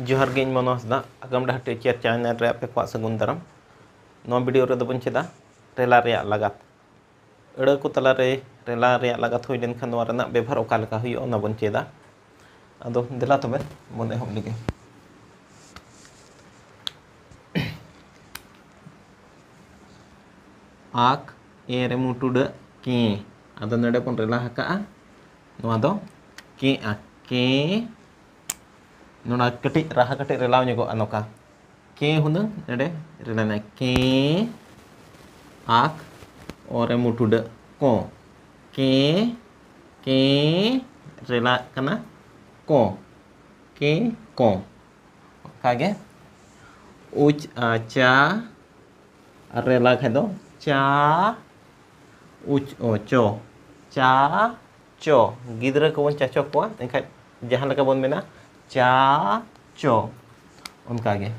जोहर गे मनोहर आगाम डाटे chair channel Peppa सगुन दाराम video बन चेदा रेला लागत अड़ को तला रेला लागत होना व्यवहार अका बन चेदा अब दिला तब बन एह लगे आक एरे मुटुड के अब ना रेला हाँ के आ के ᱱᱚᱣᱟ ᱠᱟᱹᱴᱤᱡ ᱨᱟᱦᱟ ᱠᱟᱹᱴᱤᱡ ᱨᱮᱞᱟᱣ ᱧᱚᱜᱚᱜᱼᱟ ᱱᱚᱝᱠᱟ ᱠᱮ ᱦᱩᱱᱟᱹᱝ ᱱᱚᱰᱮ ᱨᱮᱞᱟᱣᱱᱟ ᱠᱮ आक और मुटुड को के के रेला कना को के को कागे उच चा रेला खादो चा उच ओ चो चा चो गिद्र को बन चाचो को एंखान जहां लगा बन मेना चा चो उनका गे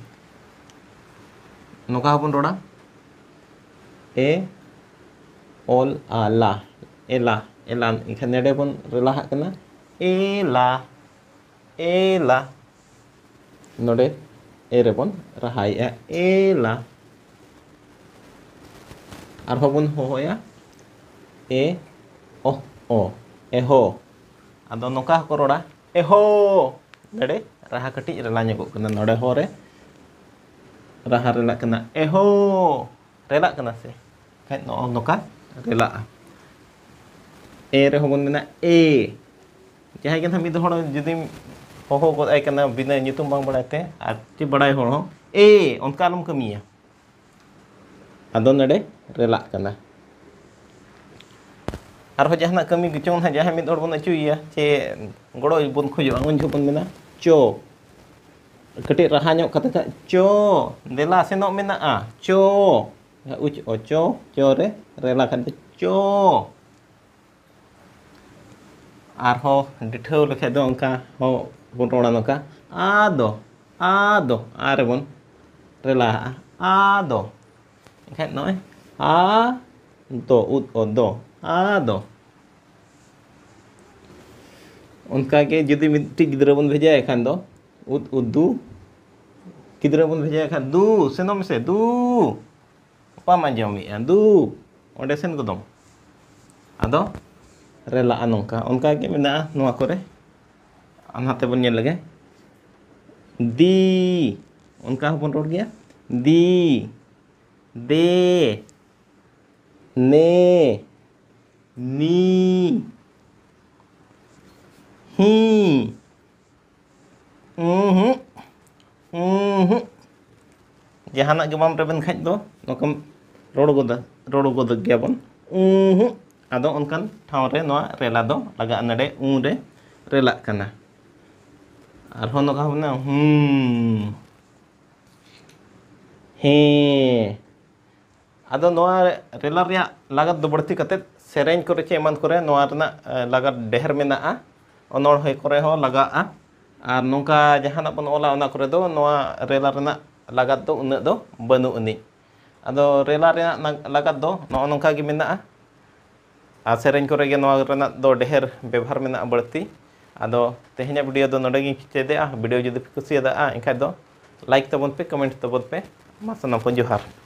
नुका हपन रोड़ा ए ओल आ ला ए ला ए ला इखा नेडे बन रेला हकना ए ला ए ला नोडे ए रे बन रहाई ए ए ला আর হবন হয়া এ ও ও এহো আদো নকা করোড়া ᱫᱟᱲᱮ ᱨᱟᱦᱟ ᱠᱟᱹᱴᱤᱡ ᱨᱮᱞᱟ ᱧᱚᱜᱚᱜ ᱠᱟᱱᱟ ᱱᱚᱰᱮ ᱦᱚᱨᱮ ᱨᱟᱦᱟ ᱨᱮᱞᱟᱜ ᱠᱟᱱᱟ ᱮᱦᱚ ᱨᱮᱞᱟᱜ ᱠᱟᱱᱟ ᱥᱮ ᱠᱷᱟᱡ ᱱᱚᱜᱼᱚ ᱱᱚᱝᱠᱟ ᱨᱮᱞᱟᱜᱼᱟ ᱮ ᱨᱮᱦᱚᱸ ᱵᱚᱱ ᱢᱮᱱᱟ ᱮ ᱡᱟᱦᱟᱸᱭ ᱜᱮ ᱱᱟᱦᱟᱜ ᱢᱤᱫ ᱦᱚᱲ ᱡᱩᱫᱤᱢ ᱦᱚᱦᱚ ᱜᱚᱫᱟᱭ ᱠᱟᱱᱟ ᱵᱤᱱᱟᱹ ᱧᱩᱛᱩᱢ ᱵᱟᱝ ᱵᱟᱲᱟᱭᱛᱮ ᱟᱨ ᱪᱮ ᱵᱟᱲᱟᱭ ᱦᱚᱲ ᱦᱚᱸ ᱮ ᱚᱱᱠᱟ ᱟᱞᱚᱢ ᱠᱟᱹᱢᱤᱭᱟ ᱟᱫᱚ ᱱᱚᱰᱮ ᱨᱮᱞᱟᱜ ᱠᱟᱱᱟ ᱟᱨᱦᱚᱸ ᱡᱟᱦᱟᱱᱟᱜ ᱠᱟᱹᱢᱤ ᱜᱮᱪᱚᱝ ᱱᱟᱦᱟᱜ ᱡᱟᱦᱟᱸᱭ ᱢᱤᱫ ᱦᱚᱲ ᱵᱚᱱ ᱟᱹᱪᱩᱭᱮᱭᱟ ᱪᱮ ᱜᱚᱲᱚ ᱵᱚᱱ ᱠᱷᱚᱡᱚᱜᱼᱟ ᱩᱱ ᱡᱚᱦᱚᱜ ᱵᱚᱱ ᱢᱮᱱᱟ cho ketik rahanya katakan cho rela senok mena ah cho uc oco cho re rela kan cho arho dithau lekhe do onka ho bun à, noka ado ado are bon rela ado khat noi a do đó, à, đó ᱚᱱᱠᱟᱜᱮ ᱡᱩᱫᱤ ᱢᱤᱫᱴᱤᱡ ᱜᱤᱫᱽᱨᱟᱹ ᱵᱚᱱ ᱵᱷᱮᱡᱟᱭ ᱠᱷᱟᱱ ᱫᱚ ᱩᱫ ᱩᱫᱩ ᱜᱤᱫᱽᱨᱟᱹ ᱵᱚᱱ ᱵᱷᱮᱡᱟᱭ ᱠᱷᱟᱱ ᱫᱩ ᱥᱮᱱᱚᱜ ᱢᱮᱥᱮ ᱫᱩ ᱚᱠᱟᱢ ᱟᱸᱡᱚᱢᱮᱜᱼᱟ ᱫᱩ ᱚᱸᱰᱮ ᱥᱮᱱ ᱜᱚᱫᱚᱢ ᱟᱫᱚ ᱨᱮᱞᱟᱜᱼᱟ ᱱᱚᱝᱠᱟ ᱚᱱᱠᱟᱜᱮ ᱢᱮᱱᱟᱜᱼᱟ ᱱᱚᱣᱟ ᱠᱚᱨᱮ ᱚᱱᱟᱛᱮ ᱵᱚᱱ ᱧᱮᱞ ᱞᱮᱜᱮ ᱫᱤ उनका अपन रोड गया दी दे ने नी jahana gemam preben khaj do nokom rodo goda, da goda go da adon uhu ado onkan thaw noa rela do laga anade u rela kana ar hono ka hum he ado noa rela ria laga do berti kate serain kore che kore noa rna laga deher mena a onor hoy kore ho laga a nongka jahana pun ola ona kure do noa rela rena lagat do unna do banu uni ado rela rena lagat do no nongka gimena a sereng kure gen noa rena do deher bebar mena berarti ado tehnya video do noda gin kite de a ah, video jadi pikusi ada a ah, inka do like to bonpe comment to bonpe masa nampun juhar